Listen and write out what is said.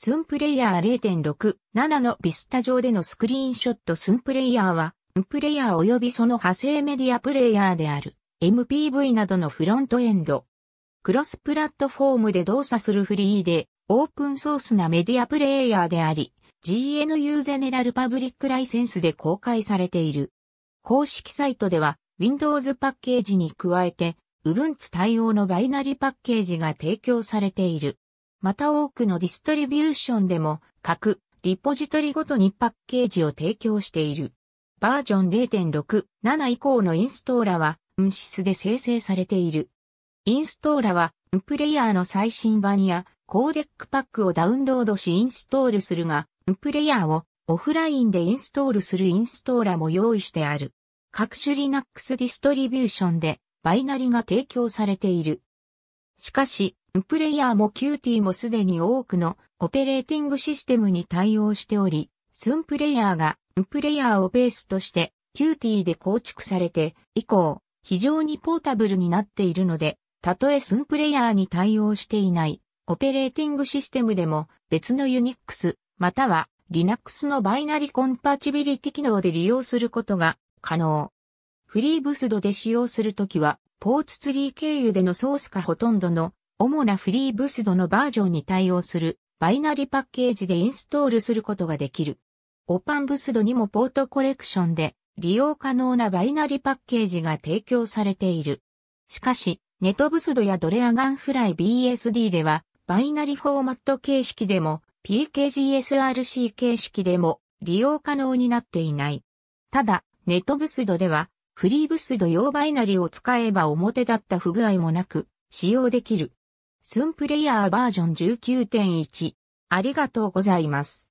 スンプレイヤー0.6、7のビスタ上でのスクリーンショットスンプレイヤーは、ンプレイヤー及びその派生メディアプレイヤーである、MPV などのフロントエンド。クロスプラットフォームで動作するフリーで、オープンソースなメディアプレイヤーであり、GNU ゼネラルパブリックライセンスで公開されている。公式サイトでは、Windows パッケージに加えて、Ubuntu 対応のバイナリパッケージが提供されている。また多くのディストリビューションでも各リポジトリごとにパッケージを提供している。バージョン0.6.7以降のインストーラは、運ンで生成されている。インストーラは、ムプレイヤーの最新版や、コーデックパックをダウンロードしインストールするが、ムプレイヤーをオフラインでインストールするインストーラも用意してある。各種 Linux ディストリビューションで、バイナリが提供されている。しかし、プレイヤーもキューティもすでに多くのオペレーティングシステムに対応しており、スンプレイヤーがウプレイヤーをベースとしてキューティで構築されて以降、非常にポータブルになっているので、たとえスンプレイヤーに対応していないオペレーティングシステムでも別の Unix または Linux のバイナリコンパチビリティ機能で利用することが可能。フリーブスドで使用するときは、ポーツツリー経由でのソースかほとんどの主なフリーブスドのバージョンに対応するバイナリパッケージでインストールすることができる。オパンブスドにもポートコレクションで利用可能なバイナリパッケージが提供されている。しかし、ネトブスドやドレアガンフライ BSD では、バイナリフォーマット形式でも、PKGSRC 形式でも利用可能になっていない。ただ、ネトブスドでは、フリーブスド用バイナリを使えば表だった不具合もなく、使用できる。スンプレイヤーバージョン19.1。ありがとうございます。